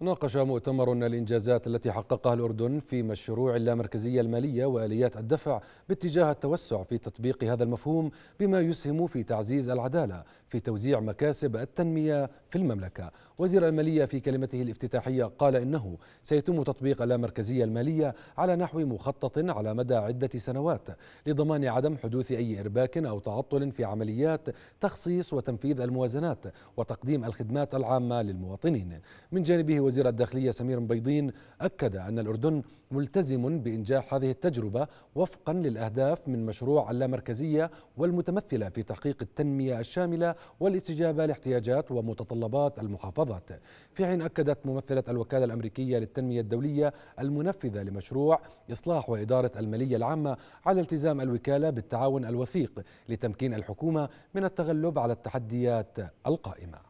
ناقش مؤتمر الإنجازات التي حققها الأردن في مشروع اللامركزية المالية وآليات الدفع باتجاه التوسع في تطبيق هذا المفهوم بما يسهم في تعزيز العدالة في توزيع مكاسب التنمية في المملكة وزير المالية في كلمته الافتتاحية قال إنه سيتم تطبيق اللامركزية المالية على نحو مخطط على مدى عدة سنوات لضمان عدم حدوث أي إرباك أو تعطل في عمليات تخصيص وتنفيذ الموازنات وتقديم الخدمات العامة للمواطنين من جانبه وزير الداخلية سمير بيضين أكد أن الأردن ملتزم بإنجاح هذه التجربة وفقا للأهداف من مشروع اللامركزية والمتمثلة في تحقيق التنمية الشاملة والاستجابة لاحتياجات ومتطلبات المحافظات في حين أكدت ممثلة الوكالة الأمريكية للتنمية الدولية المنفذة لمشروع إصلاح وإدارة المالية العامة على التزام الوكالة بالتعاون الوثيق لتمكين الحكومة من التغلب على التحديات القائمة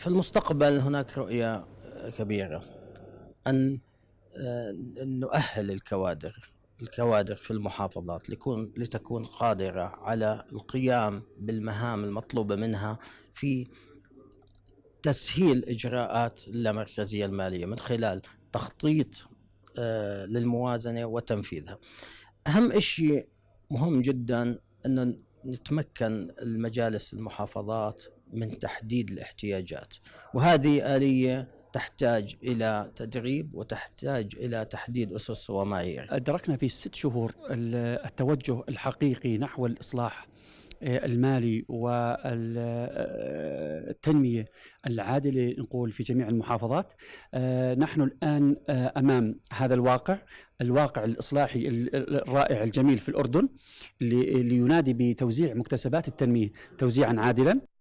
في المستقبل هناك رؤية كبيرة آه، أن نؤهل الكوادر الكوادر في المحافظات لكون لتكون قادرة على القيام بالمهام المطلوبة منها في تسهيل إجراءات اللامركزية المالية من خلال تخطيط آه، للموازنة وتنفيذها أهم شيء مهم جدا أن نتمكن المجالس المحافظات من تحديد الاحتياجات وهذه آلية تحتاج إلى تدريب وتحتاج إلى تحديد أسس ومعايير أدركنا في ست شهور التوجه الحقيقي نحو الإصلاح المالي والتنميه العادله نقول في جميع المحافظات آه، نحن الان آه، امام هذا الواقع الواقع الاصلاحي الرائع الجميل في الاردن اللي ينادي بتوزيع مكتسبات التنميه توزيعا عادلا